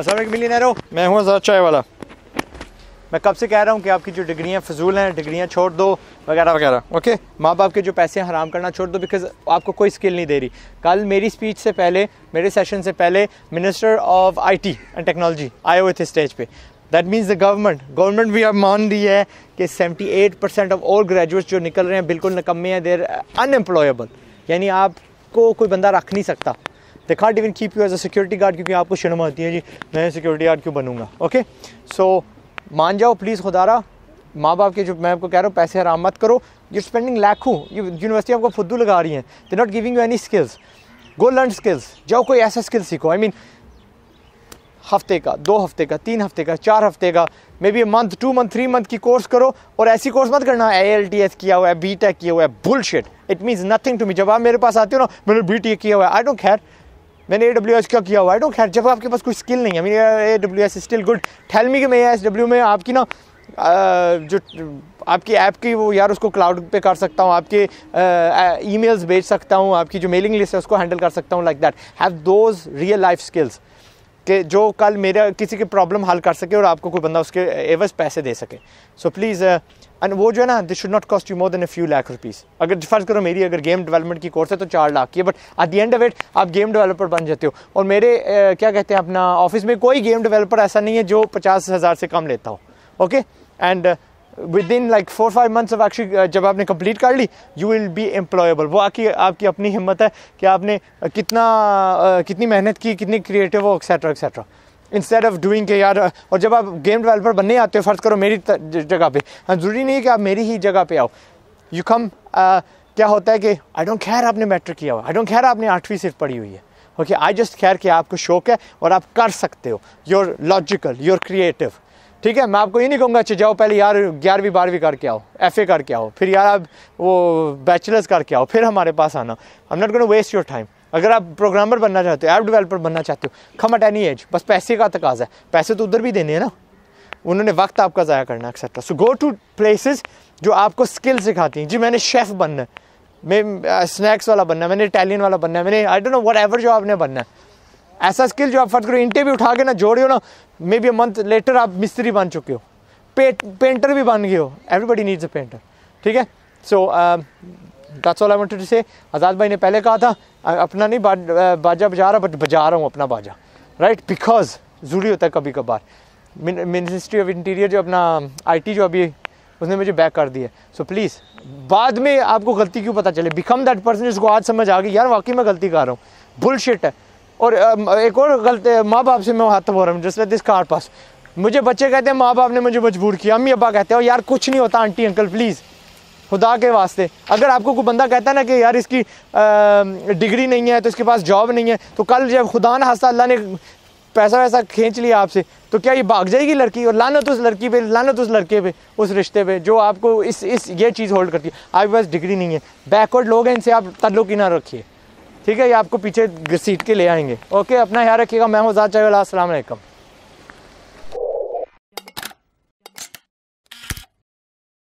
असल मिलीनरो मैं हूँ आज़ाद चाय वाला मैं कब से कह रहा हूँ कि आपकी जो डिग्रियाँ फजूल हैं डिग्रियाँ छोड़ दो वगैरह वगैरह ओके माँ बाप के जो पैसे हराम करना छोड़ दो बिकॉज आपको कोई स्किल नहीं दे रही कल मेरी स्पीच से पहले मेरे सेशन से पहले minister of IT and technology आए हुए थे स्टेज पे that means the government government भी अब मान रही है कि 78 परसेंट ऑफ ऑल ग्रेजुएट्स जो निकल रहे हैं बिल्कुल नकम्मे हैं देर अनएम्प्लॉयबल यानी आपको कोई बंदा रख नहीं सकता they can't even keep you as a security guard क्योंकि आपको शर्म आती है जी मैं सिक्योरिटी गार्ड क्यों बनूंगा ओके सो मान जाओ प्लीज़ खुदारा माँ बाप के जो मैं आपको कह रहा हूँ पैसे आराम मत करो यू स्पेंडिंग लाखों यूनिवर्सिटी आपको फुद्दू लगा रही है they not giving you any skills go learn skills जाओ कोई ऐसा स्किल सीखो आई I मीन mean, हफ्ते का दो हफ्ते का तीन हफ्ते का चार हफ्ते का maybe month two month three month की कोर्स करो और ऐसी कोर्स मत करना आई एल टी एस किया हुआ है बी टेक किया हुआ है bullshit it means nothing to me जब आप मेरे पास आते हो ना मैंने बी टेक किया हुआ है आई डोंट खैर मैंने ए डब्ल्यू एस क्या किया हुआ डोंट खैर जब आपके पास कुछ स्किल नहीं है मेरी A W S still good tell me कि मैं एस डब्ल्यू में आपकी ना जो आपकी ऐप की वो यार उसको क्लाउड पे कर सकता हूँ आपके ई मेल्स भेज सकता हूँ आपकी जो मेलिंग लिस्ट है उसको हैंडल कर सकता हूँ like that have those real life skills कि जो कल मेरा किसी की प्रॉब्लम हल कर सके और आपको कोई बंदा उसके एवज पैसे दे सके so so, please and uh, वो जो है ना this should not cost you more than a few lakh rupees अगर फर्ज करो मेरी अगर गेम डेवलपमेंट की कोर्स है तो चार लाख की है but at the end of it आप गेम डेवलपर बन जाते हो और मेरे uh, क्या कहते हैं अपना ऑफिस में कोई गेम डेवलपर ऐसा नहीं है जो पचास हज़ार से कम लेता हो okay okay? And within like four five months of actually जब आपने कंप्लीट कर ली यू विल बी एम्प्लॉयबल वो आकी आपकी अपनी हिम्मत है कि आपने uh, कितना uh, कितनी मेहनत की कितनी क्रिएटिव हो etcetera etcetera instead of doing के यार uh, और जब आप गेम डेवलपर बनने आते हो फ़र्ज़ करो मेरी जगह पे हाँ, ज़रूरी नहीं है कि आप मेरी ही जगह पे आओ यू कम क्या होता है कि आई डोंट खैर आपने मैट्रिक किया हुआ आई डोंट खैर आपने आठवीं सिर्फ पढ़ी हुई है ओके आई जस्ट खैर कि आपको शौक है और आप कर सकते हो योर लॉजिकल योर क्रिएटिव ठीक है मैं आपको ये नहीं कहूँगा अच्छा जाओ पहले यार ग्यारहवीं बारहवीं करके आओ एफ ए करके आओ फिर यार आप वो बैचलर्स करके आओ फिर हमारे पास आना I am not gonna waste your time अगर आप प्रोग्रामर बनना चाहते हो ऐप डेवलपर बनना चाहते हो कम एट एनी एज बस पैसे का तकाजा है पैसे तो उधर भी देने हैं ना उन्होंने वक्त आपका ज़ाया करना etcetera so go to places जो आपको स्किल सिखाती हैं जी मैंने शेफ़ बनना है मैं स्नैक्स uh, वाला बनना है मैंने इटालियन वाला बनना है मैंने I don't know whatever जो आपने बनना है ऐसा स्किल जो आप फर्ज करो इंटे भी उठा के ना जोड़े हो ना maybe a month later आप मिस्त्री बन चुके हो पे पेंटर भी बन गए हो एवरीबडी नीड्स अ पेंटर ठीक है so that's all I wanted to say Azad भाई ने पहले कहा था अपना नहीं बा, बाजा बजा रहा बट बजा रहा हूँ अपना बाजा राइट बिकॉज ज़रूरी होता है कभी कभार मिनिस्ट्री ऑफ इंटीरियर जो अपना आई um, जो अभी उसने मुझे बैक कर दिया सो प्लीज़ बाद में आपको गलती क्यों पता चले बिकम दैट पर्सन जिसको आज समझ आ गई यार वाकई मैं गलती कर रहा हूँ बुलशिट है और एक और गलत माँ बाप से मैं हाथ हो तो रहा हूँ जस्ट दिस कार पास मुझे बच्चे कहते हैं माँ बाप ने मुझे मजबूर किया अम्मी अब्बा कहते हैं यार कुछ नहीं होता आंटी अंकल प्लीज़ खुदा के वास्ते अगर आपको कोई बंदा कहता है ना कि यार इसकी डिग्री नहीं है तो इसके पास जॉब नहीं है तो कल जब खुदा ना हंसा अल्लाह ने पैसा वैसा खींच लिया आपसे तो क्या ये भाग जाएगी लड़की और लानत उस लड़की पे लानत उस लड़के पे उस रिश्ते पे जो आपको इस इस ये चीज़ होल्ड करती है आपके पास डिग्री नहीं है बैकवर्ड लोग हैं इनसे आप तल्लुक ही ना रखिए ठीक है ये आपको पीछे सीट के ले आएंगे ओके अपना ख्याल रखिएगा मैं मजाज चगला असलम